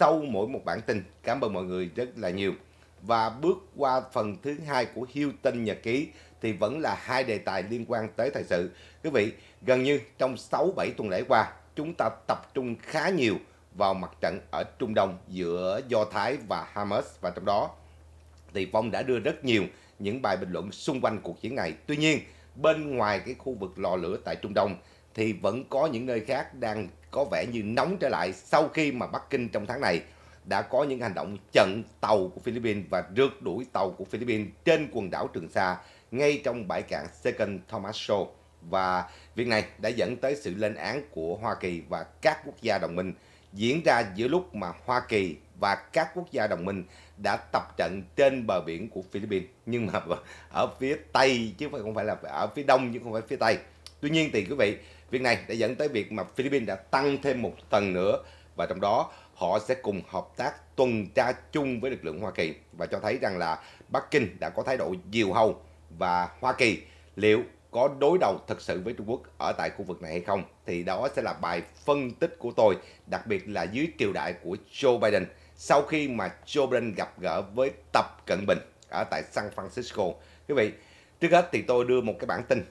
sau mỗi một bản tin. Cảm ơn mọi người rất là nhiều. Và bước qua phần thứ hai của Hilton Nhật Ký thì vẫn là hai đề tài liên quan tới thời sự. Quý vị, gần như trong 6-7 tuần lễ qua, chúng ta tập trung khá nhiều vào mặt trận ở Trung Đông giữa Do Thái và Hamas và trong đó thì Phong đã đưa rất nhiều những bài bình luận xung quanh cuộc chiến này. Tuy nhiên, bên ngoài cái khu vực lò lửa tại Trung Đông thì vẫn có những nơi khác đang có vẻ như nóng trở lại sau khi mà Bắc Kinh trong tháng này đã có những hành động chặn tàu của Philippines và rượt đuổi tàu của Philippines trên quần đảo Trường Sa ngay trong bãi cạn Second Thomas Shoal. Và việc này đã dẫn tới sự lên án của Hoa Kỳ và các quốc gia đồng minh diễn ra giữa lúc mà Hoa Kỳ và các quốc gia đồng minh đã tập trận trên bờ biển của Philippines nhưng mà ở phía tây chứ không phải là ở phía đông chứ không phải phía tây. Tuy nhiên thì quý vị, việc này đã dẫn tới việc mà Philippines đã tăng thêm một tầng nữa và trong đó họ sẽ cùng hợp tác tuần tra chung với lực lượng Hoa Kỳ và cho thấy rằng là Bắc Kinh đã có thái độ diều hâu và Hoa Kỳ liệu có đối đầu thực sự với Trung Quốc ở tại khu vực này hay không thì đó sẽ là bài phân tích của tôi đặc biệt là dưới triều đại của Joe Biden sau khi mà Joe Biden gặp gỡ với Tập Cận Bình ở tại San Francisco. Quý vị, trước hết thì tôi đưa một cái bản tin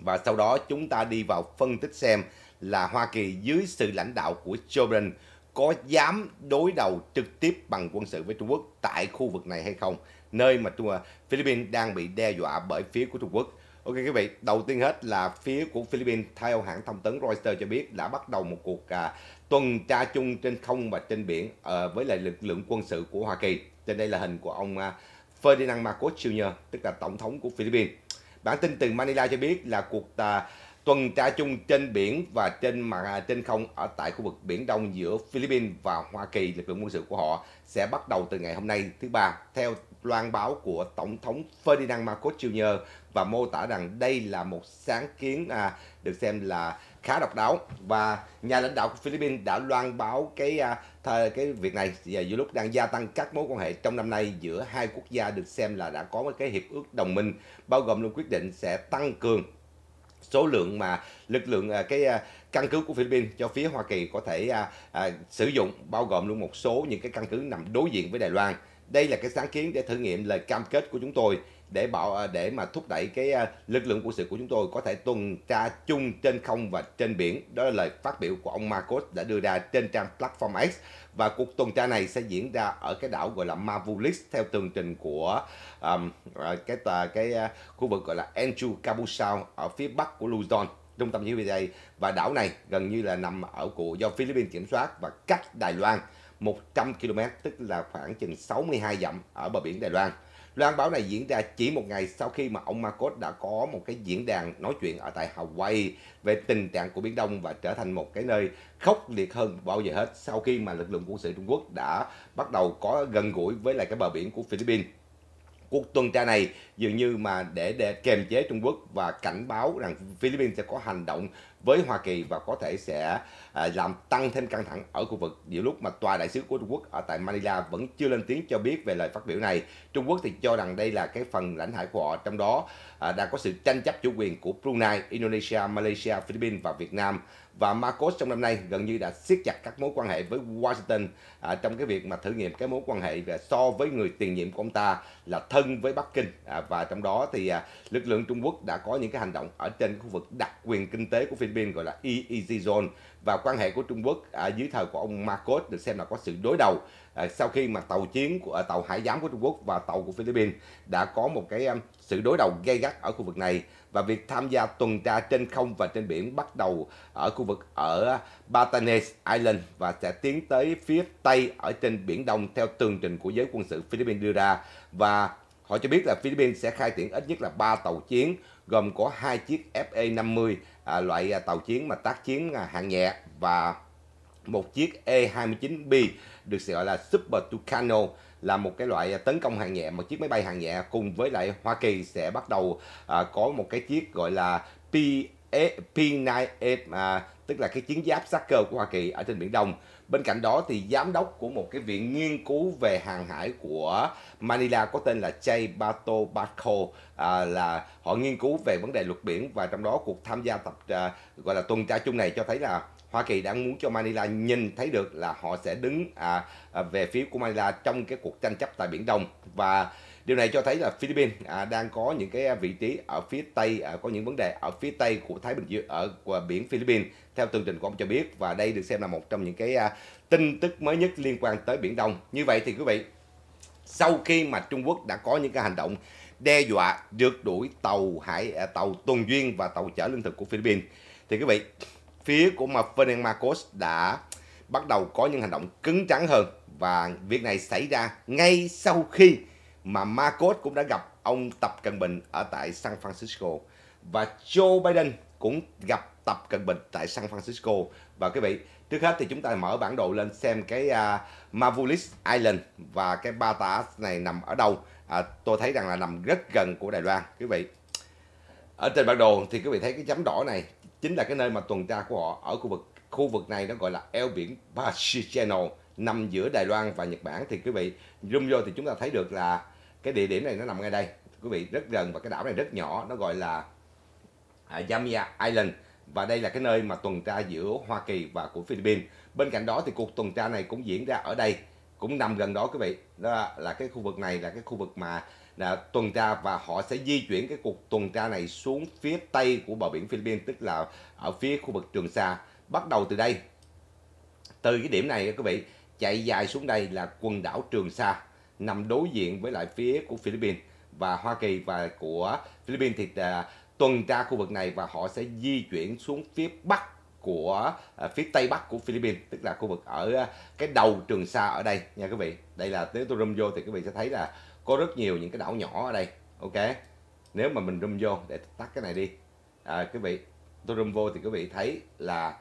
và sau đó chúng ta đi vào phân tích xem là Hoa Kỳ dưới sự lãnh đạo của Joe Biden có dám đối đầu trực tiếp bằng quân sự với Trung Quốc tại khu vực này hay không, nơi mà Trung, à, Philippines đang bị đe dọa bởi phía của Trung Quốc. Ok quý vị, đầu tiên hết là phía của Philippines theo hãng thông tấn Reuters cho biết đã bắt đầu một cuộc à, tuần tra chung trên không và trên biển ờ, với lại lực lượng quân sự của Hoa Kỳ. Trên đây là hình của ông à, Ferdinand Marcos Jr. tức là tổng thống của Philippines. Bản tin từ Manila cho biết là cuộc à, tuần tra chung trên biển và trên mà à, trên không ở tại khu vực biển Đông giữa Philippines và Hoa Kỳ lực lượng quân sự của họ sẽ bắt đầu từ ngày hôm nay thứ ba theo loan báo của tổng thống Ferdinand Marcos Jr. và mô tả rằng đây là một sáng kiến được xem là khá độc đáo và nhà lãnh đạo Philippines đã loan báo cái à, cái việc này và giữa lúc đang gia tăng các mối quan hệ trong năm nay giữa hai quốc gia được xem là đã có một cái hiệp ước đồng minh bao gồm luôn quyết định sẽ tăng cường số lượng mà lực lượng à, cái à, căn cứ của Philippines cho phía Hoa Kỳ có thể à, à, sử dụng bao gồm luôn một số những cái căn cứ nằm đối diện với Đài Loan. Đây là cái sáng kiến để thử nghiệm lời cam kết của chúng tôi để bảo à, để mà thúc đẩy cái à, lực lượng quân sự của chúng tôi có thể tuần tra chung trên không và trên biển. Đó là lời phát biểu của ông Marcos đã đưa ra trên trang Platform X và cuộc tuần tra này sẽ diễn ra ở cái đảo gọi là Mavulis theo tường trình của um, cái tòa cái uh, khu vực gọi là Enju Cabusao ở phía bắc của Luzon trung tâm chỉ huy đây và đảo này gần như là nằm ở của do Philippines kiểm soát và cách Đài Loan 100 km tức là khoảng chừng 62 dặm ở bờ biển Đài Loan. Loan báo này diễn ra chỉ một ngày sau khi mà ông Marcos đã có một cái diễn đàn nói chuyện ở tại Hawaii về tình trạng của Biển Đông và trở thành một cái nơi khốc liệt hơn bao giờ hết sau khi mà lực lượng quân sự Trung Quốc đã bắt đầu có gần gũi với lại cái bờ biển của Philippines cuộc tuần tra này dường như mà để, để kềm chế Trung Quốc và cảnh báo rằng Philippines sẽ có hành động với Hoa Kỳ và có thể sẽ à, làm tăng thêm căng thẳng ở khu vực. Giữa lúc mà tòa đại sứ của Trung Quốc ở tại Manila vẫn chưa lên tiếng cho biết về lời phát biểu này, Trung Quốc thì cho rằng đây là cái phần lãnh hải của họ, trong đó à, đang có sự tranh chấp chủ quyền của Brunei, Indonesia, Malaysia, Philippines và Việt Nam và Marcos trong năm nay gần như đã siết chặt các mối quan hệ với Washington à, trong cái việc mà thử nghiệm cái mối quan hệ về so với người tiền nhiệm của ông ta là thân với Bắc Kinh à, và trong đó thì à, lực lượng Trung Quốc đã có những cái hành động ở trên khu vực đặc quyền kinh tế của Philippines Philippines gọi là EEZ Zone và quan hệ của Trung Quốc à, dưới thời của ông Marcos được xem là có sự đối đầu à, sau khi mà tàu chiến của à, tàu hải giám của Trung Quốc và tàu của Philippines đã có một cái um, sự đối đầu gay gắt ở khu vực này và việc tham gia tuần tra trên không và trên biển bắt đầu ở khu vực ở Batanes Island và sẽ tiến tới phía Tây ở trên Biển Đông theo tường trình của giới quân sự Philippines đưa ra và họ cho biết là Philippines sẽ khai triển ít nhất là 3 tàu chiến gồm có hai chiếc FA-50 à, loại à, tàu chiến mà tác chiến à, hạng nhẹ và một chiếc E-29B được gọi là Super Tucano là một cái loại à, tấn công hạng nhẹ, một chiếc máy bay hạng nhẹ cùng với lại Hoa Kỳ sẽ bắt đầu à, có một cái chiếc gọi là P e P9F e, à, tức là cái chiến giáp sát cơ của Hoa Kỳ ở trên biển Đông Bên cạnh đó thì giám đốc của một cái viện nghiên cứu về hàng hải của Manila có tên là Jay Bato Barco à, là họ nghiên cứu về vấn đề luật biển và trong đó cuộc tham gia tập à, gọi là tuần tra chung này cho thấy là Hoa Kỳ đang muốn cho Manila nhìn thấy được là họ sẽ đứng à, à, về phía của Manila trong cái cuộc tranh chấp tại Biển Đông và điều này cho thấy là Philippines à, đang có những cái vị trí ở phía tây à, có những vấn đề ở phía tây của Thái Bình Dương ở của biển Philippines theo tường trình của ông cho biết và đây được xem là một trong những cái à, tin tức mới nhất liên quan tới biển Đông như vậy thì quý vị sau khi mà Trung Quốc đã có những cái hành động đe dọa rượt đuổi tàu hải à, tàu tuần duyên và tàu chở lương thực của Philippines thì quý vị phía của mà Ferdinand Marcos đã bắt đầu có những hành động cứng trắng hơn và việc này xảy ra ngay sau khi mà Marcos cũng đã gặp ông Tập Cận Bình ở tại San Francisco và Joe Biden cũng gặp Tập Cận Bình tại San Francisco và quý vị trước hết thì chúng ta mở bản đồ lên xem cái uh, à, Mavulis Island và cái ba Bata này nằm ở đâu à, tôi thấy rằng là nằm rất gần của Đài Loan quý vị ở trên bản đồ thì quý vị thấy cái chấm đỏ này chính là cái nơi mà tuần tra của họ ở khu vực khu vực này nó gọi là eo biển Pacific Channel nằm giữa Đài Loan và Nhật Bản thì quý vị zoom vô thì chúng ta thấy được là cái địa điểm này nó nằm ngay đây quý vị rất gần và cái đảo này rất nhỏ nó gọi là Jamia à, Island và đây là cái nơi mà tuần tra giữa Hoa Kỳ và của Philippines bên cạnh đó thì cuộc tuần tra này cũng diễn ra ở đây cũng nằm gần đó quý vị đó là cái khu vực này là cái khu vực mà là tuần tra và họ sẽ di chuyển cái cuộc tuần tra này xuống phía tây của bờ biển Philippines tức là ở phía khu vực Trường Sa bắt đầu từ đây từ cái điểm này quý vị chạy dài xuống đây là quần đảo Trường Sa nằm đối diện với lại phía của Philippines và Hoa Kỳ và của Philippines thì uh, tuần tra khu vực này và họ sẽ di chuyển xuống phía bắc của uh, phía tây bắc của Philippines tức là khu vực ở uh, cái đầu Trường Sa ở đây nha quý vị đây là nếu tôi rung vô thì quý vị sẽ thấy là có rất nhiều những cái đảo nhỏ ở đây ok nếu mà mình rung vô để tắt cái này đi à, quý vị tôi rung vô thì quý vị thấy là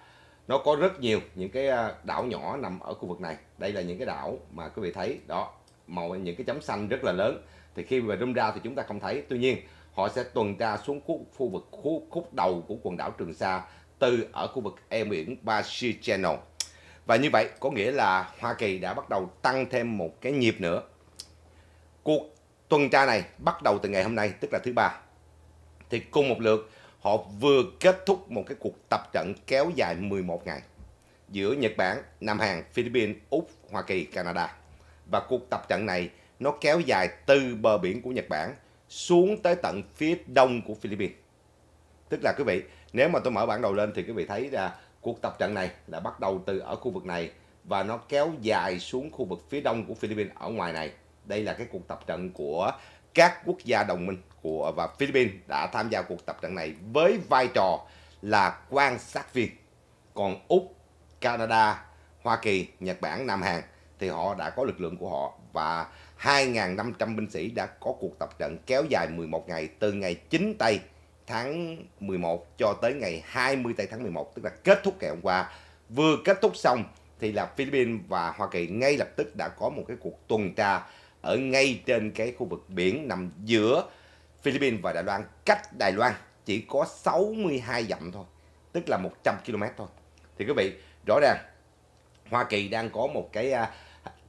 nó có rất nhiều những cái đảo nhỏ nằm ở khu vực này đây là những cái đảo mà quý vị thấy đó màu những cái chấm xanh rất là lớn thì khi về zoom ra thì chúng ta không thấy tuy nhiên họ sẽ tuần tra xuống khu, khu vực khu, khúc đầu của quần đảo Trường Sa từ ở khu vực eo biển Pacific Channel và như vậy có nghĩa là Hoa Kỳ đã bắt đầu tăng thêm một cái nhịp nữa cuộc tuần tra này bắt đầu từ ngày hôm nay tức là thứ ba thì cùng một lượt họ vừa kết thúc một cái cuộc tập trận kéo dài 11 ngày giữa Nhật Bản, Nam Hàn, Philippines, Úc, Hoa Kỳ, Canada. Và cuộc tập trận này nó kéo dài từ bờ biển của Nhật Bản xuống tới tận phía đông của Philippines. Tức là quý vị, nếu mà tôi mở bản đồ lên thì quý vị thấy là cuộc tập trận này là bắt đầu từ ở khu vực này và nó kéo dài xuống khu vực phía đông của Philippines ở ngoài này. Đây là cái cuộc tập trận của các quốc gia đồng minh của và Philippines đã tham gia cuộc tập trận này với vai trò là quan sát viên. Còn Úc, Canada, Hoa Kỳ, Nhật Bản, Nam Hàn thì họ đã có lực lượng của họ và 2.500 binh sĩ đã có cuộc tập trận kéo dài 11 ngày từ ngày 9 tây tháng 11 cho tới ngày 20 tây tháng 11 tức là kết thúc ngày hôm qua vừa kết thúc xong thì là Philippines và Hoa Kỳ ngay lập tức đã có một cái cuộc tuần tra ở ngay trên cái khu vực biển nằm giữa Philippines và Đài Loan cách Đài Loan chỉ có 62 dặm thôi tức là 100 km thôi thì quý vị rõ ràng Hoa Kỳ đang có một cái à,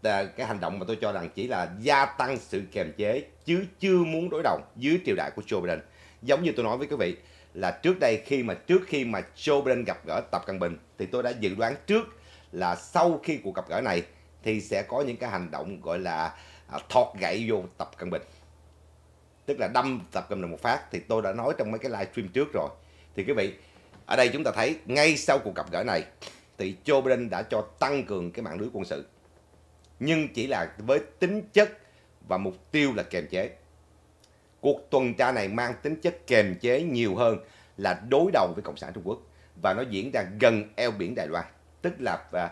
Ờ, cái hành động mà tôi cho rằng chỉ là gia tăng sự kiềm chế chứ chưa muốn đối đầu dưới triều đại của Joe Biden. Giống như tôi nói với quý vị là trước đây khi mà trước khi mà Joe Biden gặp gỡ Tập Cận Bình thì tôi đã dự đoán trước là sau khi cuộc gặp gỡ này thì sẽ có những cái hành động gọi là à, thọt gậy vô Tập Cận Bình. Tức là đâm Tập Cận Bình một phát thì tôi đã nói trong mấy cái live stream trước rồi. Thì quý vị, ở đây chúng ta thấy ngay sau cuộc gặp gỡ này thì Joe Biden đã cho tăng cường cái mạng lưới quân sự nhưng chỉ là với tính chất và mục tiêu là kềm chế. Cuộc tuần tra này mang tính chất kềm chế nhiều hơn là đối đầu với Cộng sản Trung Quốc và nó diễn ra gần eo biển Đài Loan. Tức là và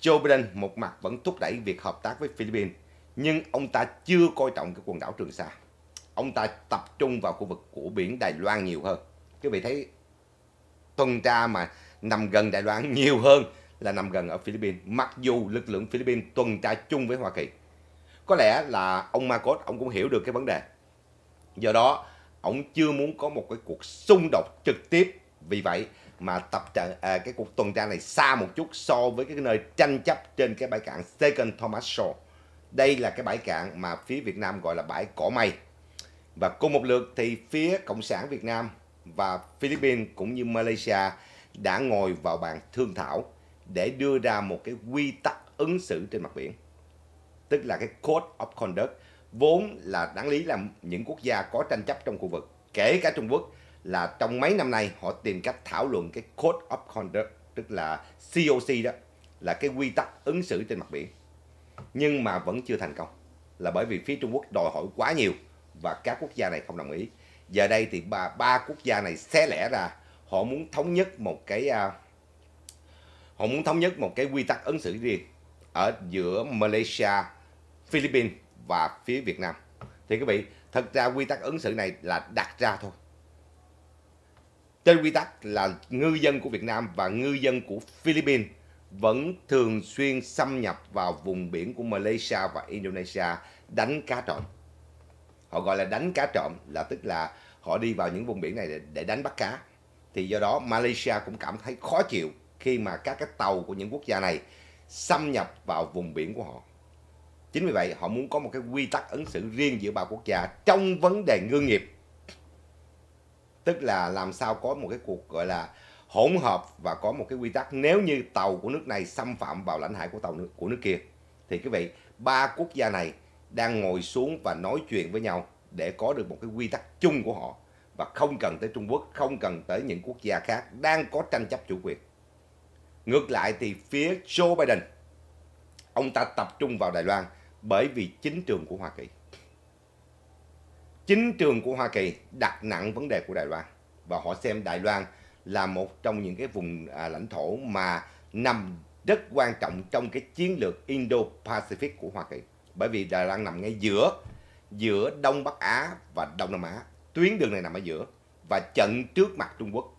Joe Biden một mặt vẫn thúc đẩy việc hợp tác với Philippines nhưng ông ta chưa coi trọng cái quần đảo Trường Sa. Ông ta tập trung vào khu vực của biển Đài Loan nhiều hơn. các vị thấy tuần tra mà nằm gần Đài Loan nhiều hơn là nằm gần ở Philippines, mặc dù lực lượng Philippines tuần tra chung với Hoa Kỳ. Có lẽ là ông Marcos ông cũng hiểu được cái vấn đề. Do đó, ông chưa muốn có một cái cuộc xung đột trực tiếp. Vì vậy mà tập trận à, cái cuộc tuần tra này xa một chút so với cái nơi tranh chấp trên cái bãi cạn Second Thomas Shore. Đây là cái bãi cạn mà phía Việt Nam gọi là bãi cỏ mây. Và cùng một lượt thì phía Cộng sản Việt Nam và Philippines cũng như Malaysia đã ngồi vào bàn thương thảo để đưa ra một cái quy tắc ứng xử trên mặt biển tức là cái code of conduct vốn là đáng lý là những quốc gia có tranh chấp trong khu vực kể cả Trung Quốc là trong mấy năm nay họ tìm cách thảo luận cái code of conduct tức là COC đó là cái quy tắc ứng xử trên mặt biển nhưng mà vẫn chưa thành công là bởi vì phía Trung Quốc đòi hỏi quá nhiều và các quốc gia này không đồng ý giờ đây thì ba ba quốc gia này xé lẻ ra họ muốn thống nhất một cái uh, họ muốn thống nhất một cái quy tắc ứng xử riêng ở giữa Malaysia, Philippines và phía Việt Nam. Thì quý vị, thật ra quy tắc ứng xử này là đặt ra thôi. Trên quy tắc là ngư dân của Việt Nam và ngư dân của Philippines vẫn thường xuyên xâm nhập vào vùng biển của Malaysia và Indonesia đánh cá trộm. Họ gọi là đánh cá trộm là tức là họ đi vào những vùng biển này để, để đánh bắt cá. Thì do đó Malaysia cũng cảm thấy khó chịu khi mà các cái tàu của những quốc gia này xâm nhập vào vùng biển của họ. Chính vì vậy họ muốn có một cái quy tắc ứng xử riêng giữa ba quốc gia trong vấn đề ngư nghiệp. Tức là làm sao có một cái cuộc gọi là hỗn hợp và có một cái quy tắc nếu như tàu của nước này xâm phạm vào lãnh hải của tàu nước, của nước kia. Thì quý vị, ba quốc gia này đang ngồi xuống và nói chuyện với nhau để có được một cái quy tắc chung của họ và không cần tới Trung Quốc, không cần tới những quốc gia khác đang có tranh chấp chủ quyền. Ngược lại thì phía Joe Biden, ông ta tập trung vào Đài Loan bởi vì chính trường của Hoa Kỳ. Chính trường của Hoa Kỳ đặt nặng vấn đề của Đài Loan và họ xem Đài Loan là một trong những cái vùng à, lãnh thổ mà nằm rất quan trọng trong cái chiến lược Indo-Pacific của Hoa Kỳ. Bởi vì Đài Loan nằm ngay giữa giữa Đông Bắc Á và Đông Nam Á. Tuyến đường này nằm ở giữa và chặn trước mặt Trung Quốc.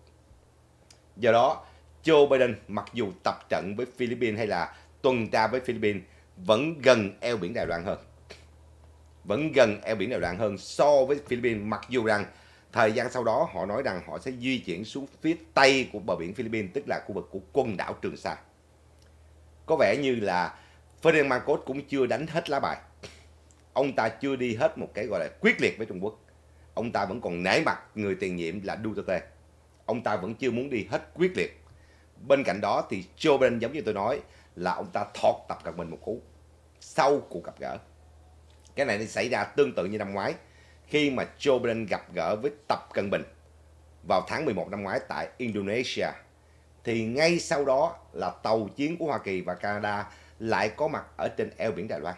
Do đó Joe Biden mặc dù tập trận với Philippines hay là tuần tra với Philippines vẫn gần eo biển Đài Loan hơn. Vẫn gần eo biển Đài Loan hơn so với Philippines mặc dù rằng thời gian sau đó họ nói rằng họ sẽ di chuyển xuống phía tây của bờ biển Philippines tức là khu vực của quần đảo Trường Sa. Có vẻ như là Ferdinand Marcos cũng chưa đánh hết lá bài. Ông ta chưa đi hết một cái gọi là quyết liệt với Trung Quốc. Ông ta vẫn còn nể mặt người tiền nhiệm là Duterte. Ông ta vẫn chưa muốn đi hết quyết liệt bên cạnh đó thì Joe Biden giống như tôi nói là ông ta thọt tập cận bình một cú sau cuộc gặp gỡ. Cái này xảy ra tương tự như năm ngoái khi mà Joe Biden gặp gỡ với Tập Cận Bình vào tháng 11 năm ngoái tại Indonesia. Thì ngay sau đó là tàu chiến của Hoa Kỳ và Canada lại có mặt ở trên eo biển Đài Loan.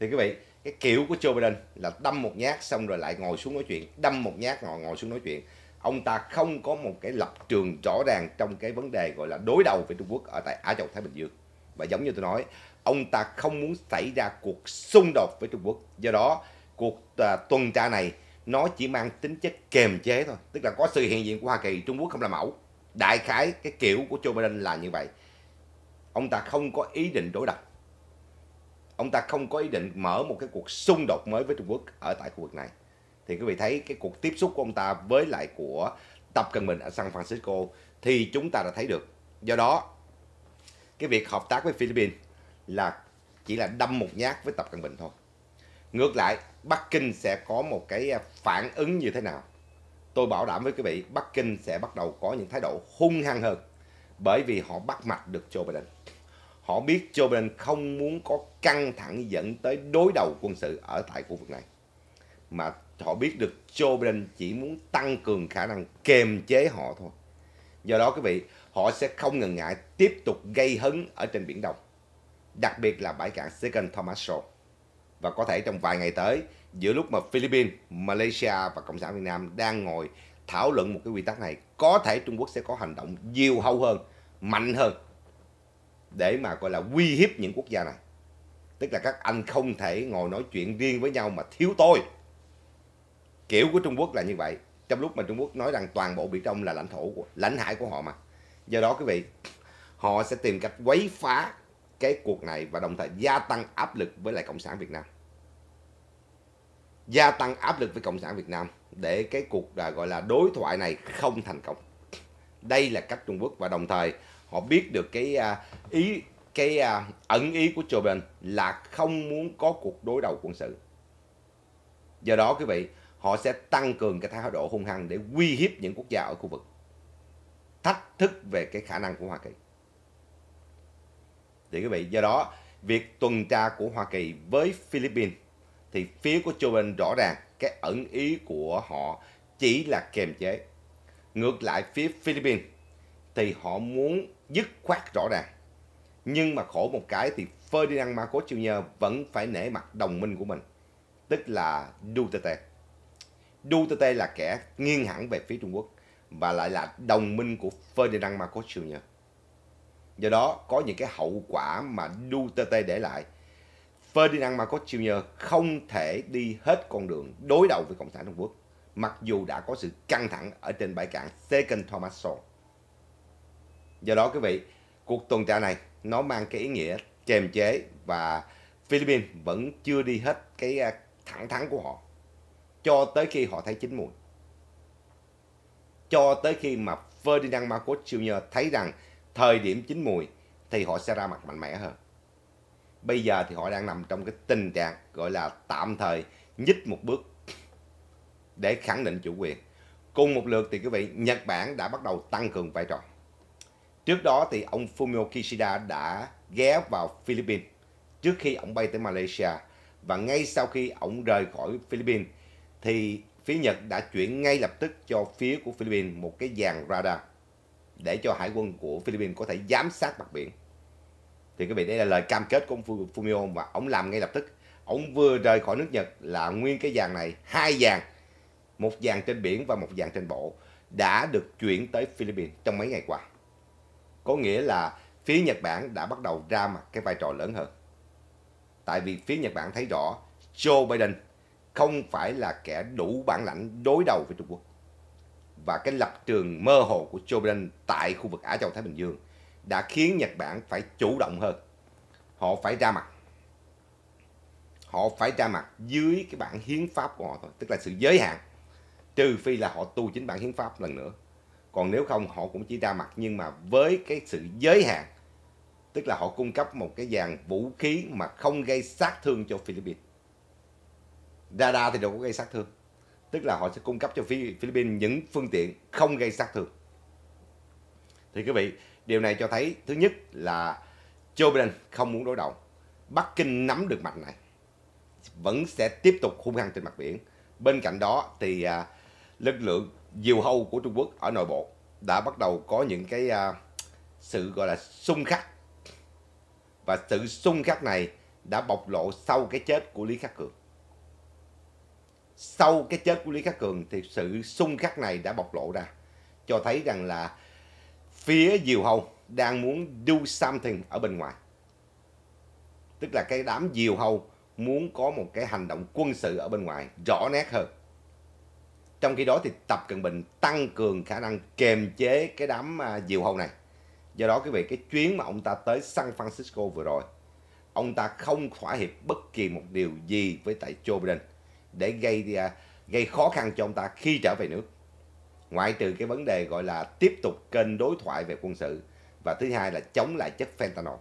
Thì quý vị, cái kiểu của Joe Biden là đâm một nhát xong rồi lại ngồi xuống nói chuyện, đâm một nhát ngồi ngồi xuống nói chuyện ông ta không có một cái lập trường rõ ràng trong cái vấn đề gọi là đối đầu với Trung Quốc ở tại Á Châu Thái Bình Dương và giống như tôi nói ông ta không muốn xảy ra cuộc xung đột với Trung Quốc do đó cuộc à, tuần tra này nó chỉ mang tính chất kềm chế thôi tức là có sự hiện diện của Hoa Kỳ Trung Quốc không là mẫu đại khái cái kiểu của Joe Biden là như vậy ông ta không có ý định đối đầu ông ta không có ý định mở một cái cuộc xung đột mới với Trung Quốc ở tại khu vực này thì quý vị thấy cái cuộc tiếp xúc của ông ta với lại của Tập Cận Bình ở San Francisco thì chúng ta đã thấy được. Do đó, cái việc hợp tác với Philippines là chỉ là đâm một nhát với Tập Cận Bình thôi. Ngược lại, Bắc Kinh sẽ có một cái phản ứng như thế nào? Tôi bảo đảm với quý vị, Bắc Kinh sẽ bắt đầu có những thái độ hung hăng hơn bởi vì họ bắt mạch được Joe Biden. Họ biết Joe Biden không muốn có căng thẳng dẫn tới đối đầu quân sự ở tại khu vực này. Mà họ biết được Joe Biden chỉ muốn tăng cường khả năng kiềm chế họ thôi. Do đó quý vị, họ sẽ không ngần ngại tiếp tục gây hấn ở trên Biển Đông, đặc biệt là bãi cảng Second Thomas Shoal. Và có thể trong vài ngày tới, giữa lúc mà Philippines, Malaysia và Cộng sản Việt Nam đang ngồi thảo luận một cái quy tắc này, có thể Trung Quốc sẽ có hành động nhiều hâu hơn, mạnh hơn để mà gọi là uy hiếp những quốc gia này. Tức là các anh không thể ngồi nói chuyện riêng với nhau mà thiếu tôi kiểu của Trung Quốc là như vậy trong lúc mà Trung Quốc nói rằng toàn bộ Biển Đông là lãnh thổ của lãnh hải của họ mà do đó quý vị họ sẽ tìm cách quấy phá cái cuộc này và đồng thời gia tăng áp lực với lại cộng sản Việt Nam gia tăng áp lực với cộng sản Việt Nam để cái cuộc gọi là đối thoại này không thành công đây là cách Trung Quốc và đồng thời họ biết được cái à, ý cái à, ẩn ý của Joe Biden là không muốn có cuộc đối đầu quân sự do đó quý vị họ sẽ tăng cường cái thái độ hung hăng để uy hiếp những quốc gia ở khu vực. Thách thức về cái khả năng của Hoa Kỳ. Thì quý vị, do đó, việc tuần tra của Hoa Kỳ với Philippines thì phía của Joe Biden rõ ràng cái ẩn ý của họ chỉ là kềm chế. Ngược lại phía Philippines thì họ muốn dứt khoát rõ ràng. Nhưng mà khổ một cái thì Ferdinand Marcos Jr. vẫn phải nể mặt đồng minh của mình, tức là Duterte. Duterte là kẻ nghiêng hẳn về phía Trung Quốc và lại là đồng minh của Ferdinand Marcos Jr. Do đó, có những cái hậu quả mà Duterte để lại. Ferdinand Marcos Jr. không thể đi hết con đường đối đầu với Cộng sản Trung Quốc, mặc dù đã có sự căng thẳng ở trên bãi cạn Second Thomas Shore. Do đó, quý vị, cuộc tuần tra này nó mang cái ý nghĩa kiềm chế và Philippines vẫn chưa đi hết cái à, thẳng thắn của họ cho tới khi họ thấy chín mùi. Cho tới khi mà Ferdinand Marcos Jr. thấy rằng thời điểm chín mùi thì họ sẽ ra mặt mạnh mẽ hơn. Bây giờ thì họ đang nằm trong cái tình trạng gọi là tạm thời nhích một bước để khẳng định chủ quyền. Cùng một lượt thì quý vị, Nhật Bản đã bắt đầu tăng cường vai trò. Trước đó thì ông Fumio Kishida đã ghé vào Philippines trước khi ông bay tới Malaysia và ngay sau khi ông rời khỏi Philippines thì phía Nhật đã chuyển ngay lập tức cho phía của Philippines một cái dàn radar để cho hải quân của Philippines có thể giám sát mặt biển. Thì quý vị đây là lời cam kết của ông Fumio và ông làm ngay lập tức. Ông vừa rời khỏi nước Nhật là nguyên cái dàn này, hai dàn, một dàn trên biển và một dàn trên bộ đã được chuyển tới Philippines trong mấy ngày qua. Có nghĩa là phía Nhật Bản đã bắt đầu ra mặt cái vai trò lớn hơn. Tại vì phía Nhật Bản thấy rõ Joe Biden không phải là kẻ đủ bản lãnh đối đầu với Trung Quốc. Và cái lập trường mơ hồ của Joe Biden tại khu vực Á Châu Thái Bình Dương đã khiến Nhật Bản phải chủ động hơn. Họ phải ra mặt. Họ phải ra mặt dưới cái bản hiến pháp của họ thôi, tức là sự giới hạn. Trừ phi là họ tu chính bản hiến pháp lần nữa. Còn nếu không họ cũng chỉ ra mặt nhưng mà với cái sự giới hạn, tức là họ cung cấp một cái dàn vũ khí mà không gây sát thương cho Philippines radar thì đâu có gây sát thương tức là họ sẽ cung cấp cho Philippines những phương tiện không gây sát thương thì quý vị điều này cho thấy thứ nhất là Joe Biden không muốn đối đầu Bắc Kinh nắm được mặt này vẫn sẽ tiếp tục hung hăng trên mặt biển bên cạnh đó thì à, lực lượng diều hâu của Trung Quốc ở nội bộ đã bắt đầu có những cái à, sự gọi là xung khắc và sự xung khắc này đã bộc lộ sau cái chết của Lý Khắc Cường sau cái chết của Lý Khắc Cường thì sự xung khắc này đã bộc lộ ra cho thấy rằng là phía Diều Hâu đang muốn do something ở bên ngoài. Tức là cái đám Diều Hâu muốn có một cái hành động quân sự ở bên ngoài rõ nét hơn. Trong khi đó thì Tập Cận Bình tăng cường khả năng kềm chế cái đám à, Diều Hâu này. Do đó quý vị, cái chuyến mà ông ta tới San Francisco vừa rồi, ông ta không thỏa hiệp bất kỳ một điều gì với tại Joe Biden để gây à, gây khó khăn cho ông ta khi trở về nước ngoại trừ cái vấn đề gọi là tiếp tục kênh đối thoại về quân sự và thứ hai là chống lại chất fentanyl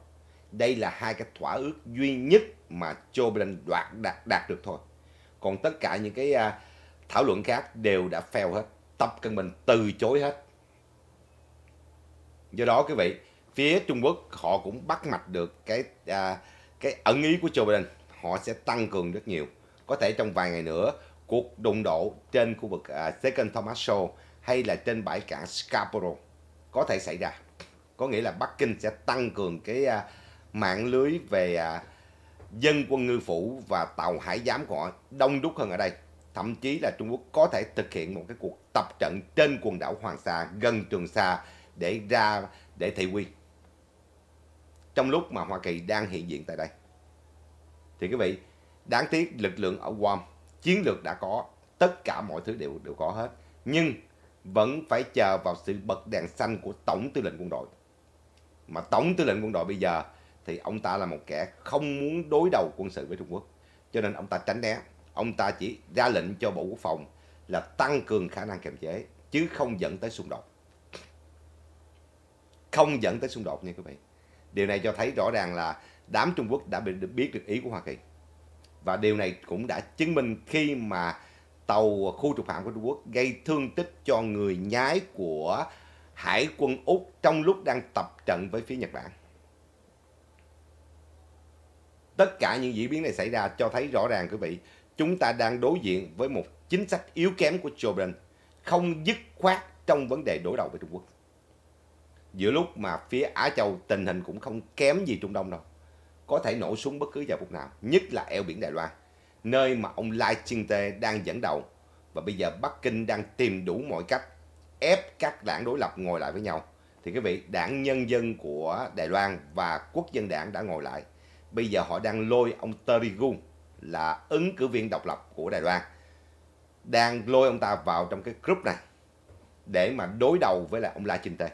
đây là hai cái thỏa ước duy nhất mà Joe Biden đoạt đạt, đạt được thôi còn tất cả những cái uh, thảo luận khác đều đã fail hết Tập Cận Bình từ chối hết do đó quý vị phía Trung Quốc họ cũng bắt mạch được cái uh, cái ẩn ý của Joe Biden họ sẽ tăng cường rất nhiều có thể trong vài ngày nữa cuộc đụng độ trên khu vực uh, Second Thomas Shoal hay là trên bãi cảng Scarborough có thể xảy ra. Có nghĩa là Bắc Kinh sẽ tăng cường cái uh, mạng lưới về uh, dân quân ngư phủ và tàu hải giám của họ đông đúc hơn ở đây. Thậm chí là Trung Quốc có thể thực hiện một cái cuộc tập trận trên quần đảo Hoàng Sa gần Trường Sa để ra để thị uy. Trong lúc mà Hoa Kỳ đang hiện diện tại đây. Thì quý vị, đáng tiếc lực lượng ở Guam chiến lược đã có tất cả mọi thứ đều đều có hết nhưng vẫn phải chờ vào sự bật đèn xanh của tổng tư lệnh quân đội mà tổng tư lệnh quân đội bây giờ thì ông ta là một kẻ không muốn đối đầu quân sự với Trung Quốc cho nên ông ta tránh né ông ta chỉ ra lệnh cho bộ quốc phòng là tăng cường khả năng kiềm chế chứ không dẫn tới xung đột không dẫn tới xung đột nha quý vị điều này cho thấy rõ ràng là đám Trung Quốc đã biết được ý của Hoa Kỳ và điều này cũng đã chứng minh khi mà tàu khu trục hạm của Trung Quốc gây thương tích cho người nhái của hải quân Úc trong lúc đang tập trận với phía Nhật Bản. Tất cả những diễn biến này xảy ra cho thấy rõ ràng quý vị, chúng ta đang đối diện với một chính sách yếu kém của Joe Biden, không dứt khoát trong vấn đề đối đầu với Trung Quốc. Giữa lúc mà phía Á Châu tình hình cũng không kém gì Trung Đông đâu có thể nổ súng bất cứ giờ phút nào, nhất là eo biển Đài Loan, nơi mà ông Lai Chinh Tê đang dẫn đầu. Và bây giờ Bắc Kinh đang tìm đủ mọi cách ép các đảng đối lập ngồi lại với nhau. Thì quý vị, đảng Nhân dân của Đài Loan và Quốc dân đảng đã ngồi lại. Bây giờ họ đang lôi ông Terry Terigun là ứng cử viên độc lập của Đài Loan. Đang lôi ông ta vào trong cái group này để mà đối đầu với lại ông Lai Chinh Tê.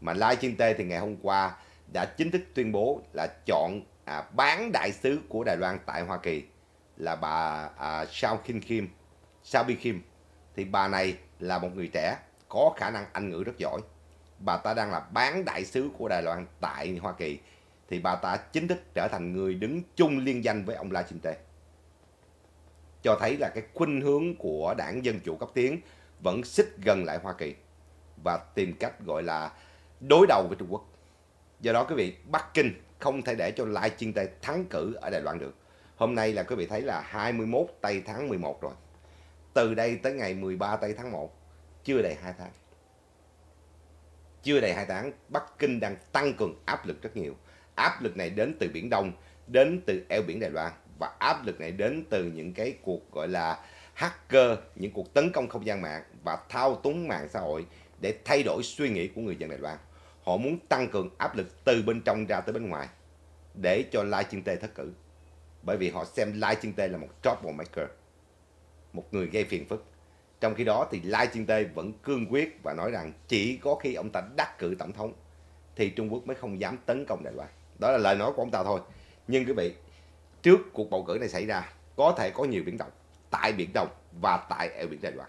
Mà Lai Chinh Tê thì ngày hôm qua đã chính thức tuyên bố là chọn à, bán đại sứ của Đài Loan tại Hoa Kỳ là bà à, Sao Kim Kim, Sao Bi Kim. Thì bà này là một người trẻ có khả năng Anh ngữ rất giỏi. Bà ta đang là bán đại sứ của Đài Loan tại Hoa Kỳ. Thì bà ta chính thức trở thành người đứng chung liên danh với ông La Chinh Tê. Cho thấy là cái khuynh hướng của đảng Dân Chủ cấp tiến vẫn xích gần lại Hoa Kỳ và tìm cách gọi là đối đầu với Trung Quốc do đó quý vị Bắc Kinh không thể để cho Lai Chiên Tê thắng cử ở Đài Loan được hôm nay là quý vị thấy là 21 tây tháng 11 rồi từ đây tới ngày 13 tây tháng 1 chưa đầy 2 tháng chưa đầy 2 tháng Bắc Kinh đang tăng cường áp lực rất nhiều áp lực này đến từ Biển Đông đến từ eo biển Đài Loan và áp lực này đến từ những cái cuộc gọi là hacker những cuộc tấn công không gian mạng và thao túng mạng xã hội để thay đổi suy nghĩ của người dân Đài Loan họ muốn tăng cường áp lực từ bên trong ra tới bên ngoài để cho Lai Chinh Tê thất cử. Bởi vì họ xem Lai Chinh Tê là một troublemaker, một người gây phiền phức. Trong khi đó thì Lai Chinh Tê vẫn cương quyết và nói rằng chỉ có khi ông ta đắc cử tổng thống thì Trung Quốc mới không dám tấn công Đài Loan. Đó là lời nói của ông ta thôi. Nhưng quý vị, trước cuộc bầu cử này xảy ra, có thể có nhiều biến động tại Biển Đông và tại ở Biển Đài Loan.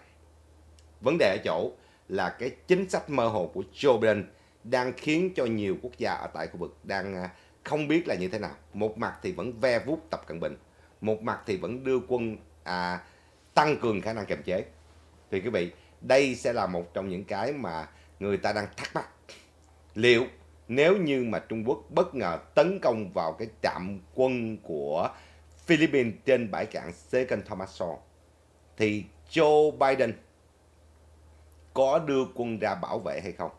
Vấn đề ở chỗ là cái chính sách mơ hồ của Joe Biden đang khiến cho nhiều quốc gia ở tại khu vực đang à, không biết là như thế nào. Một mặt thì vẫn ve vuốt Tập Cận Bình, một mặt thì vẫn đưa quân à, tăng cường khả năng kiềm chế. Thì quý vị, đây sẽ là một trong những cái mà người ta đang thắc mắc. Liệu nếu như mà Trung Quốc bất ngờ tấn công vào cái trạm quân của Philippines trên bãi cạn Second Tomaso thì Joe Biden có đưa quân ra bảo vệ hay không?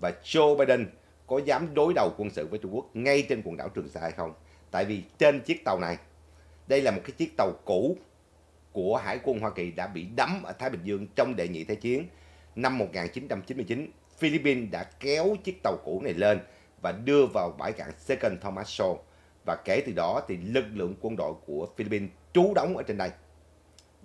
và Joe Biden có dám đối đầu quân sự với Trung Quốc ngay trên quần đảo Trường Sa hay không? Tại vì trên chiếc tàu này, đây là một cái chiếc tàu cũ của Hải quân Hoa Kỳ đã bị đắm ở Thái Bình Dương trong đệ nhị Thế chiến. Năm 1999, Philippines đã kéo chiếc tàu cũ này lên và đưa vào bãi cạn Second Thomas Shoal. Và kể từ đó thì lực lượng quân đội của Philippines trú đóng ở trên đây.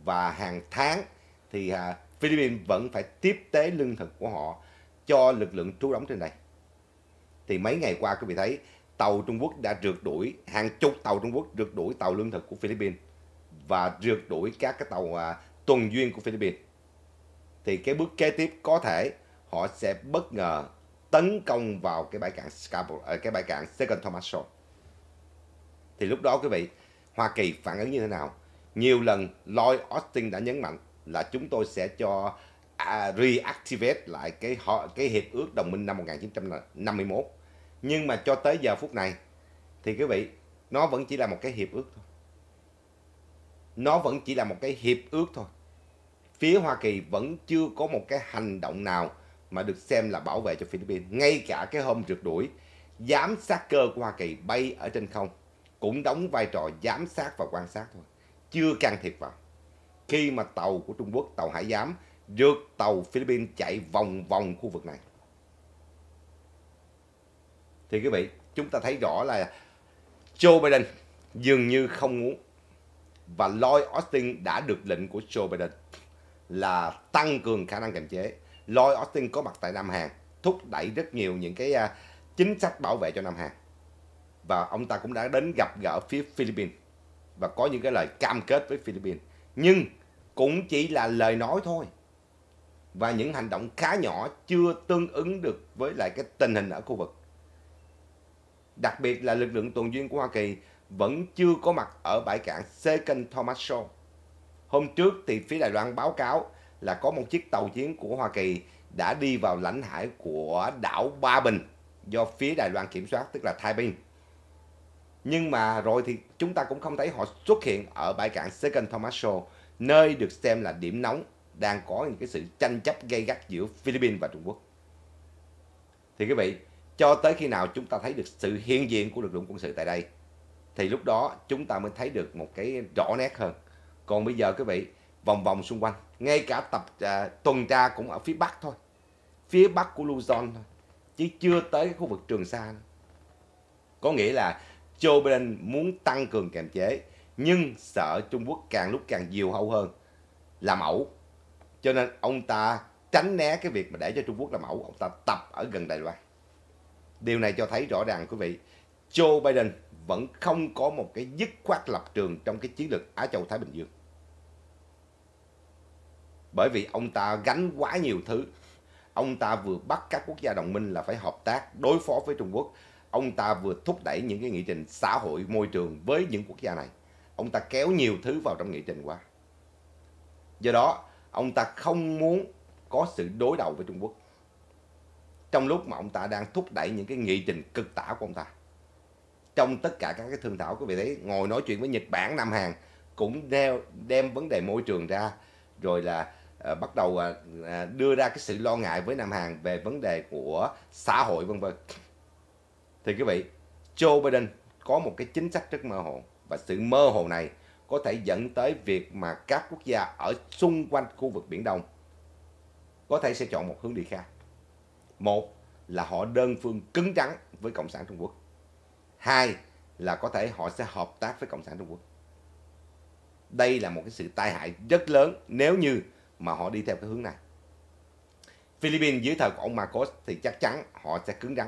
Và hàng tháng thì à, Philippines vẫn phải tiếp tế lương thực của họ cho lực lượng trú đóng trên đây. Thì mấy ngày qua quý vị thấy tàu Trung Quốc đã rượt đuổi hàng chục tàu Trung Quốc rượt đuổi tàu lương thực của Philippines và rượt đuổi các cái tàu à, tuần duyên của Philippines. Thì cái bước kế tiếp có thể họ sẽ bất ngờ tấn công vào cái bãi cảng Scarborough, à, cái bãi cảng Second Thomas Shoal. Thì lúc đó quý vị, Hoa Kỳ phản ứng như thế nào? Nhiều lần Lloyd Austin đã nhấn mạnh là chúng tôi sẽ cho À, reactivate lại cái họ cái hiệp ước đồng minh năm 1951 nhưng mà cho tới giờ phút này thì quý vị nó vẫn chỉ là một cái hiệp ước thôi nó vẫn chỉ là một cái hiệp ước thôi phía Hoa Kỳ vẫn chưa có một cái hành động nào mà được xem là bảo vệ cho Philippines ngay cả cái hôm rượt đuổi giám sát cơ của Hoa Kỳ bay ở trên không cũng đóng vai trò giám sát và quan sát thôi chưa can thiệp vào khi mà tàu của Trung Quốc tàu hải giám vượt tàu Philippines chạy vòng vòng khu vực này. Thì quý vị, chúng ta thấy rõ là Joe Biden dường như không muốn và Lloyd Austin đã được lệnh của Joe Biden là tăng cường khả năng kiềm chế. Lloyd Austin có mặt tại Nam Hàn, thúc đẩy rất nhiều những cái à, chính sách bảo vệ cho Nam Hàn. Và ông ta cũng đã đến gặp gỡ phía Philippines và có những cái lời cam kết với Philippines. Nhưng cũng chỉ là lời nói thôi và những hành động khá nhỏ chưa tương ứng được với lại cái tình hình ở khu vực. Đặc biệt là lực lượng tuần duyên của Hoa Kỳ vẫn chưa có mặt ở bãi cảng Second Thomas Shoal. Hôm trước thì phía Đài Loan báo cáo là có một chiếc tàu chiến của Hoa Kỳ đã đi vào lãnh hải của đảo Ba Bình do phía Đài Loan kiểm soát tức là Thái Bình. Nhưng mà rồi thì chúng ta cũng không thấy họ xuất hiện ở bãi cảng Second Thomas Shoal nơi được xem là điểm nóng đang có những cái sự tranh chấp gây gắt giữa Philippines và Trung Quốc. Thì quý vị, cho tới khi nào chúng ta thấy được sự hiện diện của lực lượng quân sự tại đây, thì lúc đó chúng ta mới thấy được một cái rõ nét hơn. Còn bây giờ quý vị, vòng vòng xung quanh, ngay cả tập à, tuần tra cũng ở phía Bắc thôi, phía Bắc của Luzon thôi, chứ chưa tới cái khu vực Trường Sa. Nữa. Có nghĩa là Joe Biden muốn tăng cường kiềm chế, nhưng sợ Trung Quốc càng lúc càng nhiều hậu hơn, làm ẩu cho nên ông ta tránh né cái việc mà để cho Trung Quốc làm mẫu, ông ta tập ở gần Đài Loan điều này cho thấy rõ ràng quý vị Joe Biden vẫn không có một cái dứt khoát lập trường trong cái chiến lược Á Châu Thái Bình Dương bởi vì ông ta gánh quá nhiều thứ ông ta vừa bắt các quốc gia đồng minh là phải hợp tác đối phó với Trung Quốc ông ta vừa thúc đẩy những cái nghị trình xã hội môi trường với những quốc gia này ông ta kéo nhiều thứ vào trong nghị trình quá do đó ông ta không muốn có sự đối đầu với Trung Quốc trong lúc mà ông ta đang thúc đẩy những cái nghị trình cực tả của ông ta trong tất cả các cái thương thảo quý vị thấy ngồi nói chuyện với Nhật Bản Nam Hàn cũng đeo, đem vấn đề môi trường ra rồi là uh, bắt đầu uh, đưa ra cái sự lo ngại với Nam Hàn về vấn đề của xã hội vân vân thì quý vị Joe Biden có một cái chính sách rất mơ hồ và sự mơ hồ này có thể dẫn tới việc mà các quốc gia ở xung quanh khu vực Biển Đông có thể sẽ chọn một hướng đi khác. Một là họ đơn phương cứng rắn với Cộng sản Trung Quốc. Hai là có thể họ sẽ hợp tác với Cộng sản Trung Quốc. Đây là một cái sự tai hại rất lớn nếu như mà họ đi theo cái hướng này. Philippines dưới thời của ông Marcos thì chắc chắn họ sẽ cứng rắn.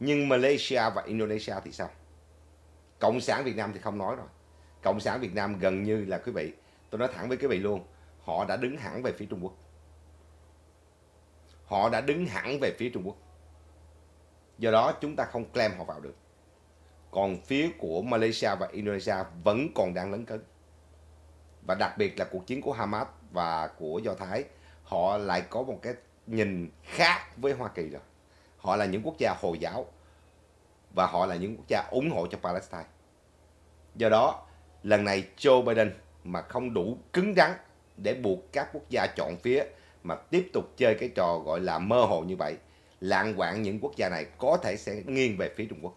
Nhưng Malaysia và Indonesia thì sao? Cộng sản Việt Nam thì không nói rồi cộng sản Việt Nam gần như là quý vị tôi nói thẳng với quý vị luôn họ đã đứng hẳn về phía Trung Quốc họ đã đứng hẳn về phía Trung Quốc do đó chúng ta không claim họ vào được còn phía của Malaysia và Indonesia vẫn còn đang lấn cấn và đặc biệt là cuộc chiến của Hamas và của Do Thái họ lại có một cái nhìn khác với Hoa Kỳ rồi họ là những quốc gia Hồi giáo và họ là những quốc gia ủng hộ cho Palestine do đó lần này Joe Biden mà không đủ cứng rắn để buộc các quốc gia chọn phía mà tiếp tục chơi cái trò gọi là mơ hồ như vậy, lạng quạng những quốc gia này có thể sẽ nghiêng về phía Trung Quốc.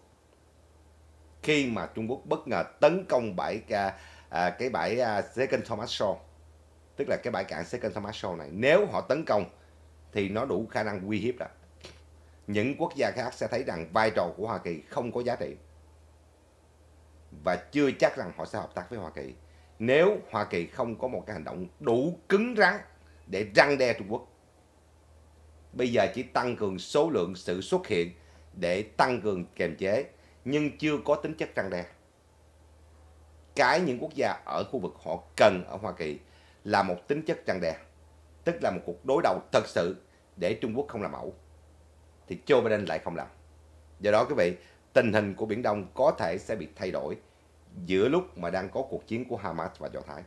Khi mà Trung Quốc bất ngờ tấn công bãi à, cái bãi à, Second Thomas Shore, tức là cái bãi cạn Second Thomas Shore này, nếu họ tấn công thì nó đủ khả năng uy hiếp rồi. Những quốc gia khác sẽ thấy rằng vai trò của Hoa Kỳ không có giá trị và chưa chắc rằng họ sẽ hợp tác với Hoa Kỳ nếu Hoa Kỳ không có một cái hành động đủ cứng rắn để răng đe Trung Quốc. Bây giờ chỉ tăng cường số lượng sự xuất hiện để tăng cường kiềm chế nhưng chưa có tính chất răng đe. Cái những quốc gia ở khu vực họ cần ở Hoa Kỳ là một tính chất răng đe, tức là một cuộc đối đầu thật sự để Trung Quốc không làm mẫu Thì Joe Biden lại không làm. Do đó quý vị, tình hình của Biển Đông có thể sẽ bị thay đổi giữa lúc mà đang có cuộc chiến của Hamas và Do Thái.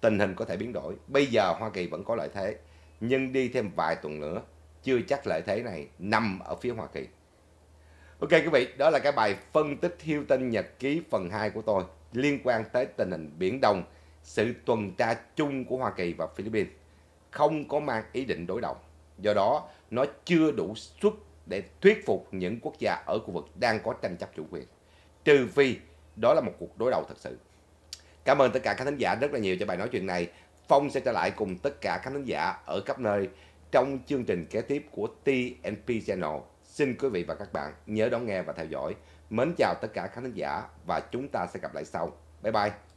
Tình hình có thể biến đổi. Bây giờ Hoa Kỳ vẫn có lợi thế, nhưng đi thêm vài tuần nữa, chưa chắc lợi thế này nằm ở phía Hoa Kỳ. Ok quý vị, đó là cái bài phân tích Hilton Nhật ký phần 2 của tôi liên quan tới tình hình Biển Đông, sự tuần tra chung của Hoa Kỳ và Philippines không có mang ý định đối đầu. Do đó, nó chưa đủ xuất để thuyết phục những quốc gia ở khu vực đang có tranh chấp chủ quyền. Trừ phi đó là một cuộc đối đầu thật sự. Cảm ơn tất cả các thính giả rất là nhiều cho bài nói chuyện này. Phong sẽ trở lại cùng tất cả các thính giả ở khắp nơi trong chương trình kế tiếp của TNP Channel. Xin quý vị và các bạn nhớ đón nghe và theo dõi. Mến chào tất cả các khán giả và chúng ta sẽ gặp lại sau. Bye bye!